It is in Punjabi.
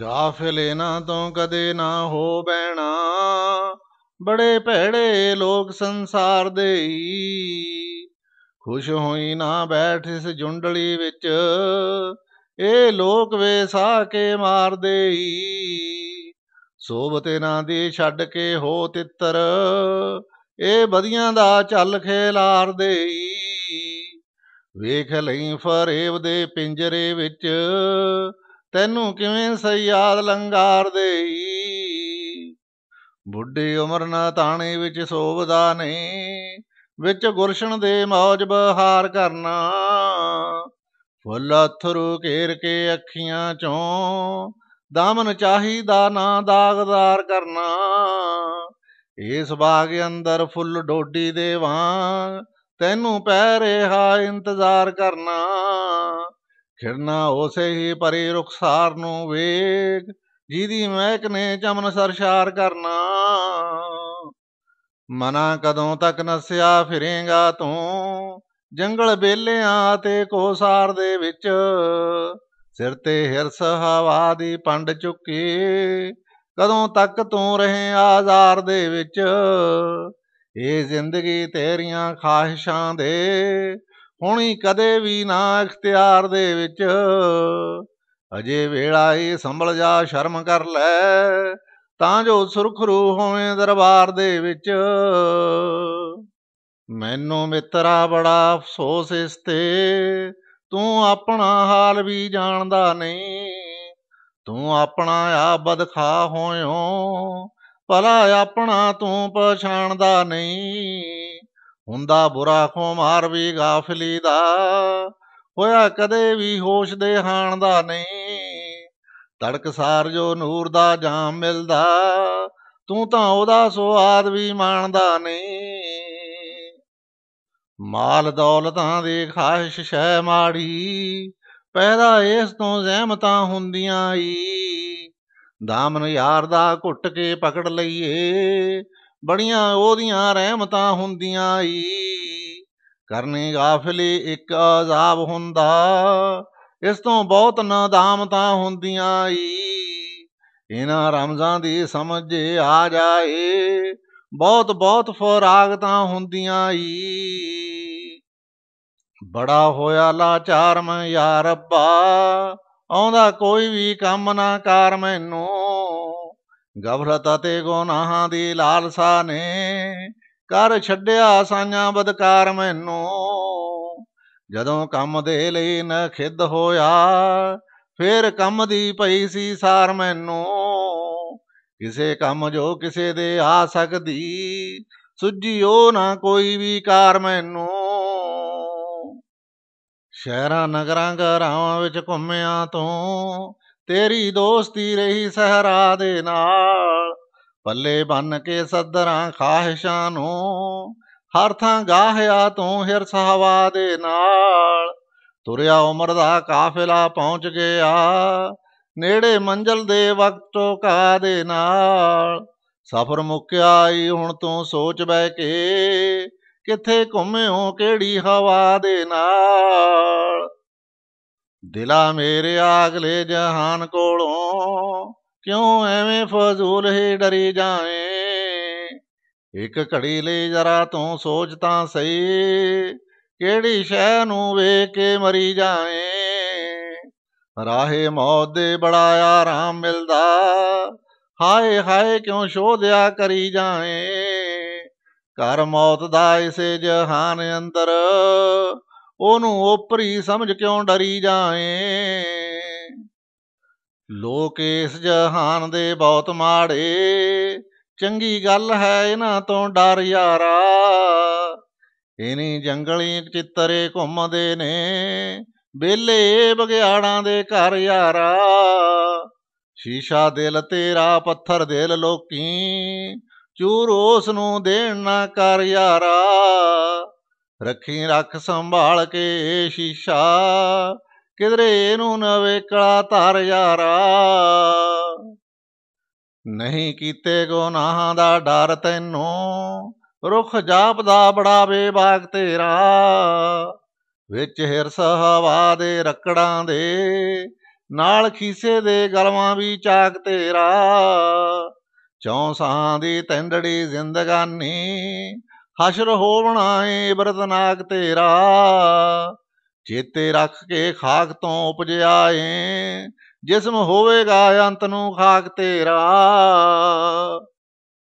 ਗਾਫਿਲ ਨਾ ਤੋਂ ਕਦੇ ਨਾ ਹੋ ਬੈਣਾ ਬੜੇ ਭੜੇ ਲੋਕ ਸੰਸਾਰ ਦੇ ਖੁਸ਼ ਹੋਈ ਨਾ ਬੈਠ ਇਸ ਜੁੰਡਲੀ ਵਿੱਚ ਇਹ ਲੋਕ ਵੇ ਸਾ ਕੇ ਮਾਰ ਦੇਈ ਸੋਭਤੇ ਨਾ ਦੀ ਛੱਡ ਕੇ ਹੋ ਤਿੱਤਰ ਇਹ ਬਦੀਆਂ ਦਾ ਚੱਲ ਖੇਲਾਰ ਦੇਈ ਵੇਖ ਲਈ ਫਰੇਵ ਦੇ ਪਿੰਜਰੇ ਵਿੱਚ ਤੈਨੂੰ ਕਿਵੇਂ ਸਯਾਦ ਲੰਗਾਰ ਦੇਈ ਬੁੱਢੀ ਉਮਰ ਨਾ ਤਾਣੇ ਵਿੱਚ ਸੋਵਦਾ ਨਹੀਂ ਵਿੱਚ ਗੁਰਸ਼ਣ ਦੇ ਮੌਜ ਬਹਾਰ ਕਰਨਾ ਫੁੱਲ ਅਥਰੂ ਘੇਰ ਕੇ ਅੱਖੀਆਂ ਚੋਂ ਦਾਮਨ ਚਾਹੀਦਾ ਨਾ ਦਾਗਦਾਰ ਕਰਨਾ ਇਸ ਬਾਗ ਅੰਦਰ ਫੁੱਲ ਡੋਡੀ ਦੇ ਵਾਂ ਤੈਨੂੰ ਪੈ ਰਿਹਾ ਇੰਤਜ਼ਾਰ ਕਰਨਾ ਫਿਰਨਾ ਉਸੇ ਹੀ ਪਰੇ ਰੁਖਸਾਰ ਨੂੰ ਵੇਗ ਜਿਹਦੀ ਮਹਿਕ ਨੇ ਚਮਨ ਸਰਸ਼ਾਰ ਕਰਨਾ ਮਨਾ ਕਦੋਂ ਤੱਕ ਨਸਿਆ ਫਿਰੇਗਾ ਤੂੰ ਜੰਗਲ ਬੇਲਿਆਂ ਤੇ ਕੋਸਾਰ ਦੇ ਵਿੱਚ ਸਿਰ ਤੇ ਹਿਰਸ ਹਵਾ ਦੀ ਪੰਡ ਚੁੱਕੀ ਕਦੋਂ ਤੱਕ ਤੂੰ ਰਹੇ ਆਜ਼ਾਰ ਦੇ ਵਿੱਚ ਇਹ ਜ਼ਿੰਦਗੀ ਤੇਰੀਆਂ ਖਾਹਿਸ਼ਾਂ ਦੇ ਹੋਣੀ ਕਦੇ ਵੀ ਨਾ ਇਖਤਿਆਰ ਦੇ ਵਿੱਚ ਅਜੇ ਵੇਲਾ ਏ ਸੰਭਲ ਜਾ ਸ਼ਰਮ ਕਰ ਲੈ ਤਾਂ ਜੋ ਸੁਰਖ ਰੂ ਹੋਵੇਂ ਦਰਬਾਰ ਦੇ ਵਿੱਚ ਮੈਨੂੰ ਮਿੱਤਰਾ ਬੜਾ ਅਫਸੋਸ ਇਸ ਤੇ ਤੂੰ ਆਪਣਾ ਹਾਲ ਵੀ ਜਾਣਦਾ ਨਹੀਂ ਤੂੰ ਆਪਣਾ ਆ ਬਦਖਾ ਹੋਇਓ ਭਲਾ ਆਪਣਾ ਤੂੰ ਪਛਾਣਦਾ ਨਹੀਂ ਹੁੰਦਾ ਬੁਰਾ ਖੁਮਾਰ ਵੀ ਗਾਫਲੀ ਦਾ ਹੋਇਆ ਕਦੇ ਵੀ ਹੋਸ਼ ਦੇ ਹਾਣ ਦਾ ਨਹੀਂ ਤੜਕਸਾਰ ਜੋ ਨੂਰ ਦਾ ਜਾਮ ਮਿਲਦਾ ਤੂੰ ਤਾਂ ਉਹਦਾ ਸੁਆਦ ਵੀ ਮਾਣਦਾ ਨਹੀਂ ਮਾਲ ਦੌਲਤਾਂ ਦੀ ਖਾਹਿਸ਼ ਸ਼ੈ ਮਾੜੀ ਪੈਦਾ ਇਸ ਤੋਂ ਜ਼ਹਿਮਤਾਂ ਹੁੰਦੀਆਂ ਈ ਦਾਮਨ ਯਾਰ ਦਾ ਘੁੱਟ ਕੇ ਪਕੜ ਲਈਏ ਬੜੀਆਂ ਉਹਦੀਆਂ ਰਹਿਮਤਾਂ ਹੁੰਦੀਆਂ ਈ ਕਰਨੇ ਗਾਫਲੇ ਇੱਕ ਅਜ਼ਾਬ ਹੁੰਦਾ ਇਸ ਤੋਂ ਬਹੁਤ ਨਾਦਾਮਤਾਂ ਹੁੰਦੀਆਂ ਈ ਇਹਨਾਂ ਰਮਜ਼ਾਂ ਦੀ ਸਮਝ ਆ ਜਾਏ ਬਹੁਤ ਬਹੁਤ ਫਰਾਗਤਾਂ ਹੁੰਦੀਆਂ ਈ ਬੜਾ ਹੋਇਆ ਲਾਚਾਰ ਮੈਂ ਯਾ ਰੱਬਾ ਆਉਂਦਾ ਕੋਈ ਵੀ ਕੰਮ ਨਾ ਕਰ ਮੈਨੂੰ ਗਵਰਤ ਤੇ ਗੁਨਾਹਾਂ ਦੀ ਲਾਲਸਾ ਨੇ ਕਰ ਛੱਡਿਆ ਸਾਂਝਾ ਬਦਕਾਰ ਮੈਨੂੰ ਜਦੋਂ ਕੰਮ ਦੇ ਲਈ ਨਖਿੱਦ ਹੋਇਆ ਫੇਰ ਕੰਮ ਦੀ ਪਈ ਸੀ ਸਾਰ ਮੈਨੂੰ ਕਿਸੇ ਕੰਮ ਜੋ ਕਿਸੇ ਦੇ ਆ ਸਕਦੀ ਸੁਝੀ ਉਹ ਨਾ ਕੋਈ ਵੀ ਕਾਰ ਮੈਨੂੰ ਸ਼ਹਿਰਾਂ ਨਗਰਾਂ ਘਰਾਂ ਵਿੱਚ ਘੁੰਮਿਆ ਤੋਂ ਤੇਰੀ ਦੋਸਤੀ ਰਹੀ ਸਹਰਾ ਦੇ ਨਾਲ ਪੱਲੇ ਬੰਨ ਕੇ ਸਦਰਾਂ ਖਾਹਿਸ਼ਾਂ ਨੂੰ ਹਰ ਥਾਂ ਗਾਹਿਆ ਤੂੰ ਹਿਰਸ ਹਵਾ ਦੇ ਨਾਲ ਤੁਰਿਆ ਉਮਰ ਦਾ ਕਾਫਲਾ ਪਹੁੰਚ ਗਿਆ ਨੇੜੇ ਮੰਜ਼ਲ ਦੇ ਵਕਤ ਕਾ ਦੇ ਨਾਲ ਸਫ਼ਰ ਮੁੱਕਿਆ ਈ ਹੁਣ ਤੂੰ ਸੋਚ ਬੈ ਕੇ ਕਿੱਥੇ ਘੁੰਮਿਓ ਕਿਹੜੀ ਹਵਾ ਦੇ ਨਾਲ ਦਿਲਾ ਮੇਰੇ ਆਗਲੇ ਜਹਾਨ ਕੋਲੋਂ ਕਿਉਂ ਐਵੇਂ ਫਜ਼ੂਲ ਹੀ ਡਰੀ ਜਾਵੇਂ ਇੱਕ ਘੜੀ ਲਈ ਜ਼ਰਾ ਤੂੰ ਸੋਚ ਤਾਂ ਸਹੀ ਕਿਹੜੀ ਸ਼ੈ ਨੂੰ ਵੇਖ ਕੇ ਮਰੀ ਜਾਵੇਂ ਰਾਹੇ ਮੌਤ ਦੇ ਬੜਾ ਆਰਾਮ ਮਿਲਦਾ ਹਾਏ ਹਾਏ ਕਿਉਂ ਸ਼ੋਧਿਆ ਕਰੀ ਜਾਵੇਂ ਕਰ ਮੌਤ ਦਾ ਇਸੇ ਜਹਾਨ ਅੰਦਰ ਉਹਨੂੰ ਓਪਰੀ ਸਮਝ ਕਿਉਂ ਡਰੀ ਜਾਏ ਲੋਕ ਇਸ ਜਹਾਨ ਦੇ ਬਹੁਤ ਮਾੜੇ ਚੰਗੀ ਗੱਲ ਹੈ ਇਹਨਾਂ ਤੋਂ ਡਰ ਯਾਰਾ ਇਨੀ ਜੰਗਲੀ ਚਿੱਤਰੇ ਘੁੰਮਦੇ ਨੇ ਬੇਲੇ ਬਗਿਆੜਾਂ ਦੇ ਘਰ ਯਾਰਾ ਸ਼ੀਸ਼ਾ ਦਿਲ ਤੇਰਾ ਪੱਥਰ ਦਿਲ ਲੋਕੀ ਚੂਰ ਉਸ ਨੂੰ ਦੇਣ ਨਾ ਕਰ ਯਾਰਾ ਰੱਖੀ ਰੱਖ ਸੰਭਾਲ ਕੇ ਸ਼ੀਸ਼ਾ ਕਿਧਰੇ ਨੂੰ ਨਵੇ ਕਲਾ ਧਰ ਯਾਰਾ ਨਹੀਂ ਕੀਤੇ ਗੁਨਾਹਾਂ ਦਾ ਡਰ ਤੈਨੂੰ ਰੁਖ ਜਾਪਦਾ ਬੜਾ ਬੇਬਾਕ ਤੇਰਾ ਵਿੱਚ ਹਿਰਸ ਹਵਾ ਦੇ ਰਕੜਾਂ ਦੇ ਨਾਲ ਖੀਸੇ ਦੇ ਗਲਵਾਂ ਵੀ ਚਾਕ ਤੇਰਾ ਚੌਂਸਾਂ ਦੀ ਤੈਂਦੜੀ ਜ਼ਿੰਦਗਾਨੀ ਹਸ਼ਰ ਹੋਵਣਾ ਏ ਬਰਤ ਨਾਗ ਤੇਰਾ ਚੇਤੇ ਰੱਖ ਕੇ ਖਾਕ ਤੋਂ ਉਪਜਿਆ ਏ ਜਿਸਮ ਹੋਵੇਗਾ ਅੰਤ ਨੂੰ ਖਾਕ ਤੇਰਾ